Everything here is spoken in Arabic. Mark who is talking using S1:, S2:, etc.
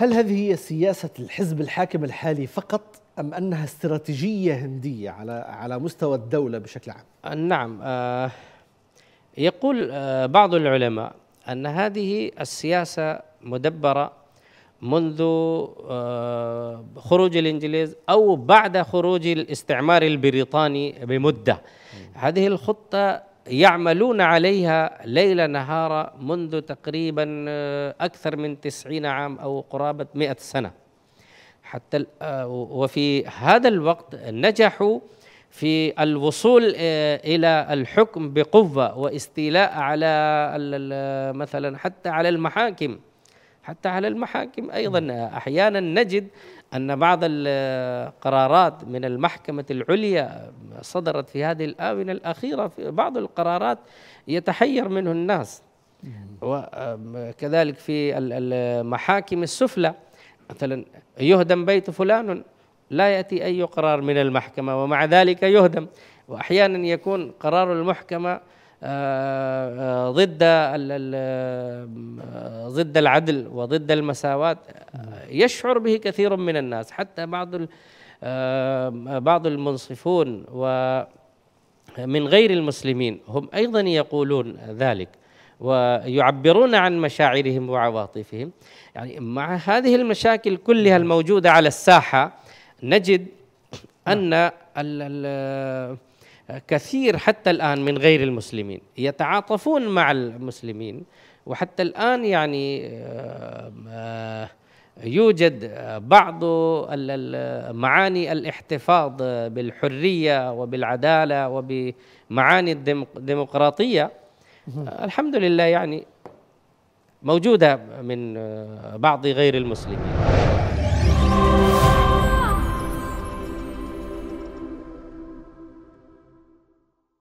S1: هل هذه هي سياسة الحزب الحاكم الحالي فقط أم أنها استراتيجية هندية على على مستوى الدولة بشكل عام؟ أه، نعم أه، يقول أه، بعض العلماء أن هذه السياسة مدبرة منذ خروج الإنجليز أو بعد خروج الاستعمار البريطاني بمدة هذه الخطة يعملون عليها ليل نهار منذ تقريبا آه، أكثر من تسعين عام أو قرابة مئة سنة حتى آه، وفي هذا الوقت نجحوا في الوصول آه، إلى الحكم بقوة واستيلاء على مثلا حتى على المحاكم حتى على المحاكم أيضا أحيانا نجد أن بعض القرارات من المحكمة العليا صدرت في هذه الآونة الأخيرة في بعض القرارات يتحير منه الناس وكذلك في المحاكم السفلى مثلا يهدم بيت فلان لا يأتي أي قرار من المحكمة ومع ذلك يهدم وأحيانا يكون قرار المحكمة ضد ضد العدل وضد المساواة يشعر به كثير من الناس حتى بعض بعض المنصفون ومن غير المسلمين هم ايضا يقولون ذلك ويعبرون عن مشاعرهم وعواطفهم يعني مع هذه المشاكل كلها الموجوده على الساحه نجد ان كثير حتى الآن من غير المسلمين يتعاطفون مع المسلمين وحتى الآن يعني آه، آه، يوجد بعض معاني الاحتفاظ بالحرية وبالعدالة وبمعاني الديمقراطية آه، الحمد لله يعني موجودة من بعض غير المسلمين